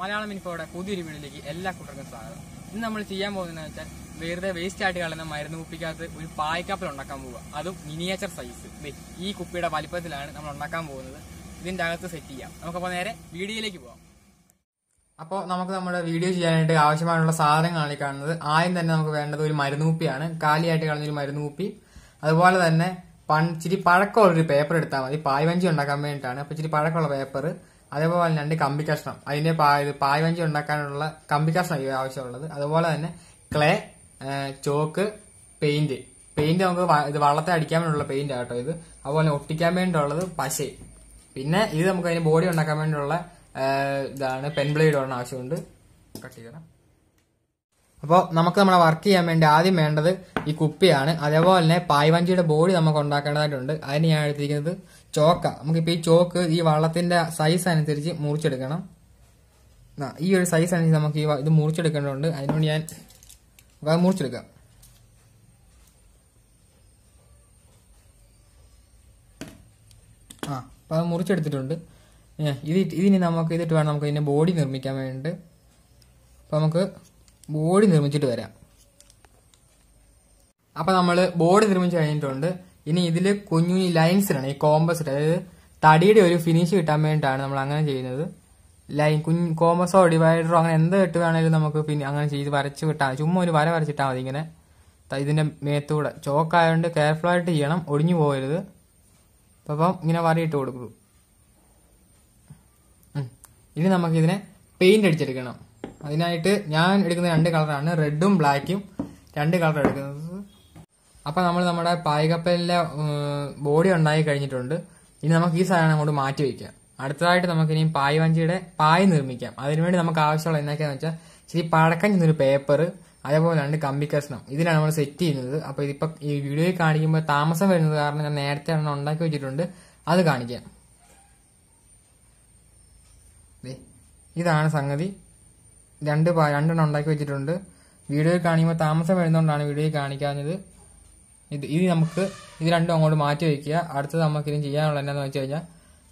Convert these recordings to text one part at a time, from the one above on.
മലയാളം ഇൻഫോയുടെ പുതിയൊരു വീഡിയോയിലേക്ക് എല്ലാ കൂട്ടർക്കും സ്വാഗതം ഇന്ന് നമ്മൾ ചെയ്യാൻ പോകുന്നതെന്ന് വെച്ചാൽ വെറുതെ വേസ്റ്റ് ആയിട്ട് കളയുന്ന മരുന്ന് കുപ്പിക്കകത്ത് ഒരു പായ്ക്കാപ്പൽ ഉണ്ടാക്കാൻ പോവുക അതും മിനിയേച്ചർ സൈസ് ഈ കുപ്പിയുടെ വലിപ്പത്തിലാണ് നമ്മൾ ഉണ്ടാക്കാൻ പോകുന്നത് ഇതിൻ്റെ അകത്ത് സെറ്റ് ചെയ്യാം നമുക്കപ്പോൾ നേരെ വീഡിയോയിലേക്ക് പോവാം അപ്പോൾ നമുക്ക് നമ്മുടെ വീഡിയോ ചെയ്യാനായിട്ട് ആവശ്യമായുള്ള സാധനങ്ങളാണ് ഈ കാണുന്നത് ആദ്യം തന്നെ നമുക്ക് വേണ്ടത് ഒരു മരുന്ന് കുപ്പിയാണ് കാലിയായിട്ട് കളഞ്ഞൊരു മരുന്ന് കുപ്പി അതുപോലെ തന്നെ പൺ ഇച്ചിരി പഴക്കമുള്ളൊരു പേപ്പർ എടുത്താൽ മതി വഞ്ചി ഉണ്ടാക്കാൻ വേണ്ടിയിട്ടാണ് അപ്പോൾ ഇച്ചിരി പഴക്കമുള്ള പേപ്പർ അതേപോലെ തന്നെ രണ്ട് കമ്പി കഷ്ണം അതിന്റെ പായ് വഞ്ചി ഉണ്ടാക്കാനുള്ള കമ്പി കഷ്ണം ആവശ്യമുള്ളത് അതുപോലെ തന്നെ ക്ലേ ചോക്ക് പെയിന്റ് പെയിന്റ് നമുക്ക് ഇത് വള്ളത്തെ അടിക്കാൻ വേണ്ടിയുള്ള പെയിന്റ് ആട്ടോ ഇത് അതുപോലെ ഒട്ടിക്കാൻ വേണ്ടിയുള്ളത് പശ പിന്നെ ഇത് നമുക്ക് അതിന് ബോഡി ഉണ്ടാക്കാൻ വേണ്ടിയുള്ള ഇതാണ് ബ്ലേഡ് ഒരെണ്ണം ആവശ്യമുണ്ട് കട്ട് ചെയ്യണം അപ്പോൾ നമുക്ക് നമ്മളെ വർക്ക് ചെയ്യാൻ വേണ്ടി ആദ്യം വേണ്ടത് ഈ കുപ്പിയാണ് അതേപോലെ തന്നെ പായ് വഞ്ചിയുടെ ബോഡി നമുക്ക് ഉണ്ടാക്കേണ്ടതായിട്ടുണ്ട് അതിന് ഞാൻ എടുത്തിരിക്കുന്നത് ചോക്ക നമുക്കിപ്പോൾ ഈ ചോക്ക് ഈ വള്ളത്തിന്റെ സൈസ് അനുസരിച്ച് മുറിച്ചെടുക്കണം ഈ ഒരു സൈസ് അനുസരിച്ച് നമുക്ക് ഈ ഇത് മുറിച്ചെടുക്കേണ്ടതുണ്ട് അതിനുവേണ്ടി ഞാൻ അത് മുറിച്ചെടുക്കാം ആ അപ്പോൾ അത് മുറിച്ചെടുത്തിട്ടുണ്ട് ഇത് ഇതിന് നമുക്ക് ഇതിട്ട് വേണം നമുക്ക് ഇതിൻ്റെ ബോഡി നിർമ്മിക്കാൻ വേണ്ടിയിട്ട് അപ്പോൾ നമുക്ക് ബോഡി നിർമ്മിച്ചിട്ട് വരാം അപ്പോൾ നമ്മൾ ബോഡി നിർമ്മിച്ച് കഴിഞ്ഞിട്ടുണ്ട് ഇനി ഇതിൽ കുഞ്ഞു ലൈൻസിനാണ് ഈ കോമ്പസിട്ട് അതായത് തടിയുടെ ഒരു ഫിനിഷ് കിട്ടാൻ വേണ്ടിയിട്ടാണ് നമ്മൾ അങ്ങനെ ചെയ്യുന്നത് ലൈൻ കുഞ്ഞ് കോമ്പസോ ഡിവൈഡറോ അങ്ങനെ എന്ത് ഇട്ട് വേണേലും നമുക്ക് പിന്നെ അങ്ങനെ ചെയ്ത് വരച്ച് വിട്ടാൽ ചുമ്മാ ഒരു വര വരച്ചിട്ടാൽ മതി ഇങ്ങനെ ഇതിൻ്റെ മേത്തൂടെ ചോക്കായതുകൊണ്ട് കെയർഫുള്ളായിട്ട് ചെയ്യണം ഒടിഞ്ഞു പോകരുത് അപ്പം ഇങ്ങനെ വരയിട്ട് കൊടുക്കും ഇനി നമുക്കിതിനെ പെയിന്റ് അടിച്ചെടുക്കണം അതിനായിട്ട് ഞാൻ എടുക്കുന്ന രണ്ട് കളറാണ് റെഡും ബ്ലാക്കും രണ്ട് കളർ എടുക്കുന്നത് അപ്പം നമ്മൾ നമ്മുടെ പായ്കപ്പലിലെ ബോഡി ഉണ്ടായി കഴിഞ്ഞിട്ടുണ്ട് ഇനി നമുക്ക് ഈ സാധനം അങ്ങോട്ട് മാറ്റി വയ്ക്കാം അടുത്തതായിട്ട് നമുക്ക് ഇനി പായ് വഞ്ചിയുടെ പായ് നിർമ്മിക്കാം അതിനുവേണ്ടി നമുക്ക് ആവശ്യമുള്ള എന്തൊക്കെയാന്ന് വെച്ചാൽ ശരി പഴക്കം ചെന്നൊരു പേപ്പർ അതേപോലെ രണ്ട് കമ്പി കഷ്ണം ഇതിലാണ് നമ്മൾ സെറ്റ് ചെയ്യുന്നത് അപ്പോൾ ഇതിപ്പോൾ ഈ വീഡിയോയിൽ കാണിക്കുമ്പോൾ താമസം വരുന്നത് കാരണം ഞാൻ നേരത്തെ എണ്ണം ഉണ്ടാക്കി വെച്ചിട്ടുണ്ട് അത് കാണിക്കാം ഇതാണ് സംഗതി രണ്ട് രണ്ടെണ്ണം ഉണ്ടാക്കി വെച്ചിട്ടുണ്ട് വീഡിയോയിൽ കാണിക്കുമ്പോൾ താമസം വരുന്നതുകൊണ്ടാണ് വീഡിയോയിൽ കാണിക്കാഞ്ഞത് ഇത് ഇത് നമുക്ക് ഇത് രണ്ടും അങ്ങോട്ട് മാറ്റി വയ്ക്കുക അടുത്തത് നമുക്ക് ഇനി ചെയ്യാനുള്ള എന്നാന്ന് വെച്ച് കഴിഞ്ഞാൽ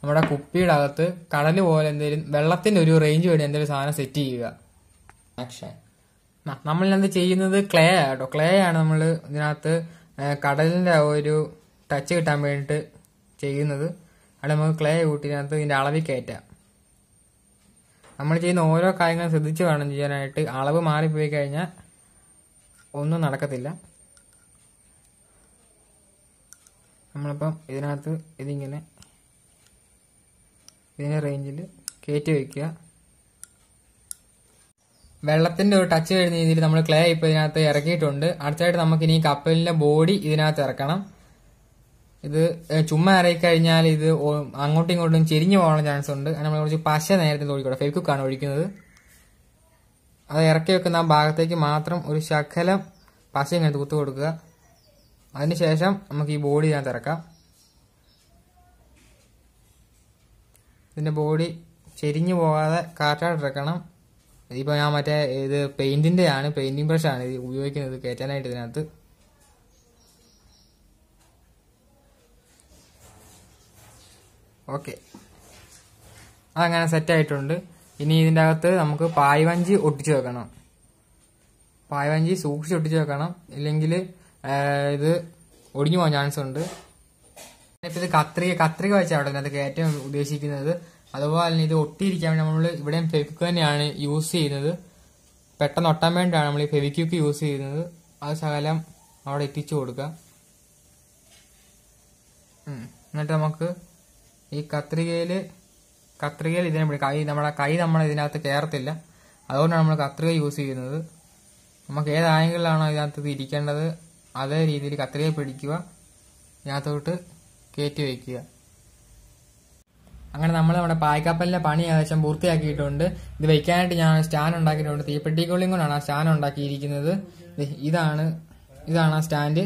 നമ്മുടെ കുപ്പിയുടെ അകത്ത് കടൽ പോലെ എന്തെങ്കിലും വെള്ളത്തിന്റെ ഒരു റേഞ്ച് വേണ്ടി എന്തെങ്കിലും സാധനം സെറ്റ് ചെയ്യുക ആക്ഷൻ നമ്മൾ എന്ത് ചെയ്യുന്നത് ക്ലേ ആട്ടോ ക്ലേ ആണ് നമ്മൾ ഇതിനകത്ത് കടലിന്റെ ഒരു ടച്ച് കിട്ടാൻ വേണ്ടിയിട്ട് ചെയ്യുന്നത് അവിടെ നമുക്ക് ക്ലേ ഇതിനകത്ത് ഇതിന്റെ അളവിൽ കയറ്റാം നമ്മൾ ചെയ്യുന്ന ഓരോ കാര്യങ്ങളും ശ്രദ്ധിച്ച് വേണം ചെയ്യാനായിട്ട് അളവ് മാറിപ്പോയി കഴിഞ്ഞാൽ ഒന്നും നടക്കത്തില്ല നമ്മളിപ്പം ഇതിനകത്ത് ഇതിങ്ങനെ ഇതിൻ്റെ റേഞ്ചിൽ കയറ്റി വയ്ക്കുക വെള്ളത്തിന്റെ ഒരു ടച്ച് വരുന്ന രീതിയിൽ നമ്മൾ ക്ലേ ഇപ്പോൾ ഇതിനകത്ത് ഇറക്കിയിട്ടുണ്ട് അടുത്തായിട്ട് നമുക്ക് ഇനി കപ്പലിന്റെ ബോഡി ഇതിനകത്ത് ഇറക്കണം ഇത് ചുമ്മാ ഇറക്കിക്കഴിഞ്ഞാൽ ഇത് അങ്ങോട്ടും ഇങ്ങോട്ടും ചെരിഞ്ഞു പോകാനുള്ള ചാൻസ് ഉണ്ട് നമ്മൾ കുറച്ച് പശ നേരത്തെ ഓടിക്കോട്ടെ ഫെവിക്കുക്കാണ് ഒഴിക്കുന്നത് അത് ഇറക്കി വെക്കുന്ന ആ ഭാഗത്തേക്ക് മാത്രം ഒരു ശകലം പശ ഇങ്ങനെ തൂത്ത് കൊടുക്കുക അതിനുശേഷം നമുക്ക് ഈ ബോഡി ഞാൻ തിറക്കാം ഇതിൻ്റെ ബോഡി ചെരിഞ്ഞു പോകാതെ കാറ്റായിട്ട് ഇറക്കണം ഇതിപ്പോൾ ഞാൻ മറ്റേ ഇത് പെയിൻറ്റിൻ്റെ ആണ് പെയിൻറ്റിങ് ബ്രഷാണ് ഇത് ഉപയോഗിക്കുന്നത് കയറ്റാനായിട്ട് ഇതിനകത്ത് ഓക്കെ അതങ്ങനെ സെറ്റായിട്ടുണ്ട് ഇനി ഇതിൻ്റെ അകത്ത് നമുക്ക് വഞ്ചി ഒട്ടിച്ചു വെക്കണം വഞ്ചി സൂക്ഷിച്ച് ഒട്ടിച്ചു വെക്കണം ഇല്ലെങ്കിൽ ഇത് ഒടിഞ്ഞു പോകാൻ ചാൻസ് ഉണ്ട് ഇപ്പം ഇത് കത്രിക കത്രിക വെച്ചാണ് അത് കയറ്റം ഉദ്ദേശിക്കുന്നത് അതുപോലെ തന്നെ ഇത് ഒട്ടിയിരിക്കാൻ നമ്മൾ ഇവിടെയും ഫെവിക്യൂ തന്നെയാണ് യൂസ് ചെയ്യുന്നത് പെട്ടെന്ന് ഒട്ടാൻ വേണ്ടിയാണ് നമ്മൾ ഈ ഫെവിക്യൂക്ക് യൂസ് ചെയ്യുന്നത് അത് ശകലം അവിടെ എത്തിച്ചു കൊടുക്കുക എന്നിട്ട് നമുക്ക് ഈ കത്രികയിൽ കത്രികയിൽ ഇതിനെ കൈ നമ്മുടെ കൈ നമ്മൾ ഇതിനകത്ത് കയറത്തില്ല അതുകൊണ്ടാണ് നമ്മൾ കത്രിക യൂസ് ചെയ്യുന്നത് നമുക്ക് ഏത് ആംഗിളിലാണോ ഇതിനകത്ത് ഇരിക്കേണ്ടത് അതേ രീതിയിൽ കത്രിക പിടിക്കുക ഇതിനകത്തോട്ട് കയറ്റി വയ്ക്കുക അങ്ങനെ നമ്മൾ നമ്മുടെ പായ്ക്കാപ്പലിന്റെ പണി ഏകദേശം പൂർത്തിയാക്കിയിട്ടുണ്ട് ഇത് വെക്കാനായിട്ട് ഞാൻ സ്റ്റാൻ ഉണ്ടാക്കിയിട്ടുണ്ട് തീപ്പെട്ടിക്കുള്ളിയും കൊണ്ടാണ് ആ സ്റ്റാൻ ഉണ്ടാക്കിയിരിക്കുന്നത് ഇതാണ് ഇതാണ് ആ സ്റ്റാൻഡ്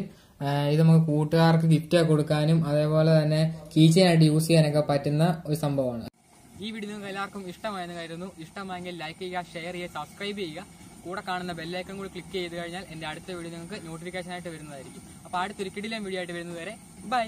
ഇത് നമുക്ക് കൂട്ടുകാർക്ക് ഗിഫ്റ്റ് കൊടുക്കാനും അതേപോലെ തന്നെ കീച്ചനായിട്ട് യൂസ് ചെയ്യാനൊക്കെ പറ്റുന്ന ഒരു സംഭവമാണ് ഈ വീഡിയോ നിങ്ങൾക്ക് എല്ലാവർക്കും ഇഷ്ടമായെന്ന് കരുതുന്നു ഇഷ്ടമായെങ്കിൽ ലൈക്ക് ചെയ്യുക ഷെയർ ചെയ്യുക സബ്സ്ക്രൈബ് ചെയ്യുക കൂടെ കാണുന്ന ബെല്ലൈക്കൺ കൂടി ക്ലിക്ക് ചെയ്ത് കഴിഞ്ഞാൽ എൻ്റെ അടുത്ത വീഡിയോ നിങ്ങൾക്ക് നോട്ടിഫിക്കേഷൻ ആയിട്ട് വരുന്നതായിരിക്കും അപ്പോൾ ഒരു കിടിലൻ വീഡിയോ ആയിട്ട് വരുന്നത് വരെ ബൈ